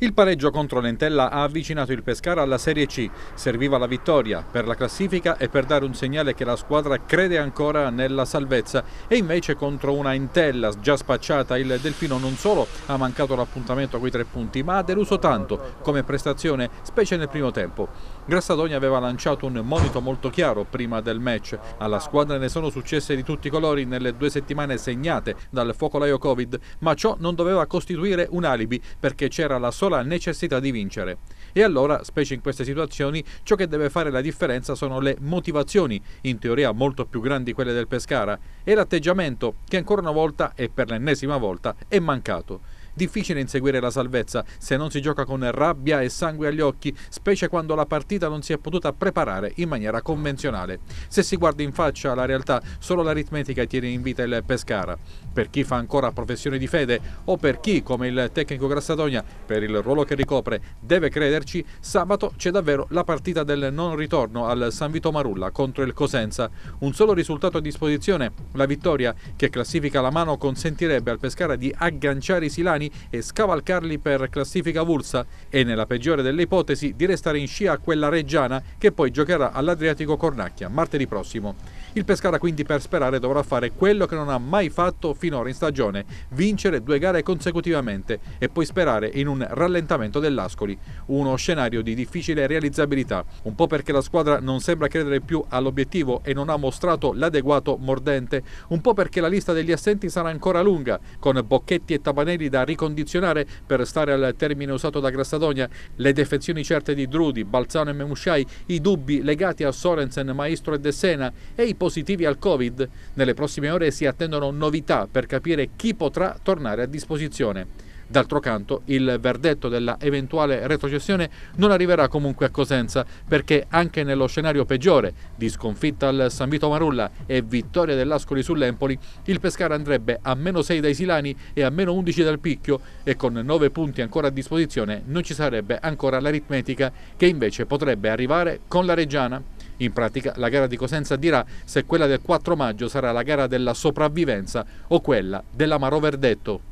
Il pareggio contro l'Entella ha avvicinato il Pescara alla Serie C. Serviva la vittoria per la classifica e per dare un segnale che la squadra crede ancora nella salvezza. E invece contro una Entella già spacciata il Delfino non solo ha mancato l'appuntamento coi tre punti, ma ha deluso tanto come prestazione, specie nel primo tempo. Grassadoni aveva lanciato un monito molto chiaro prima del match. Alla squadra ne sono successe di tutti i colori nelle due settimane segnate dal focolaio Covid, ma ciò non doveva costituire un alibi perché c'era la sola la necessità di vincere. E allora, specie in queste situazioni, ciò che deve fare la differenza sono le motivazioni, in teoria molto più grandi quelle del Pescara, e l'atteggiamento che ancora una volta e per l'ennesima volta è mancato. Difficile inseguire la salvezza se non si gioca con rabbia e sangue agli occhi, specie quando la partita non si è potuta preparare in maniera convenzionale. Se si guarda in faccia la realtà, solo l'aritmetica tiene in vita il Pescara. Per chi fa ancora professione di fede o per chi, come il tecnico Grassadonia, per il ruolo che ricopre, deve crederci, sabato c'è davvero la partita del non ritorno al San Vito Marulla contro il Cosenza. Un solo risultato a disposizione, la vittoria che classifica la mano consentirebbe al Pescara di agganciare i Silani e scavalcarli per classifica Vulsa e nella peggiore delle ipotesi di restare in scia a quella reggiana che poi giocherà all'Adriatico Cornacchia martedì prossimo. Il Pescara quindi per sperare dovrà fare quello che non ha mai fatto finora in stagione, vincere due gare consecutivamente e poi sperare in un rallentamento dell'Ascoli, uno scenario di difficile realizzabilità, un po' perché la squadra non sembra credere più all'obiettivo e non ha mostrato l'adeguato mordente, un po' perché la lista degli assenti sarà ancora lunga, con Bocchetti e Tabanelli da ricordare ricondizionare per stare al termine usato da Grassadonia le defezioni certe di Drudi, Balzano e Memusciai, i dubbi legati a Sorensen, Maestro e Dessena e i positivi al Covid. Nelle prossime ore si attendono novità per capire chi potrà tornare a disposizione. D'altro canto, il verdetto della eventuale retrocessione non arriverà comunque a Cosenza, perché anche nello scenario peggiore, di sconfitta al San Vito Marulla e vittoria dell'Ascoli sull'Empoli, il Pescara andrebbe a meno 6 dai Silani e a meno 11 dal Picchio e con 9 punti ancora a disposizione non ci sarebbe ancora l'aritmetica che invece potrebbe arrivare con la Reggiana. In pratica la gara di Cosenza dirà se quella del 4 maggio sarà la gara della sopravvivenza o quella dell'amaro verdetto.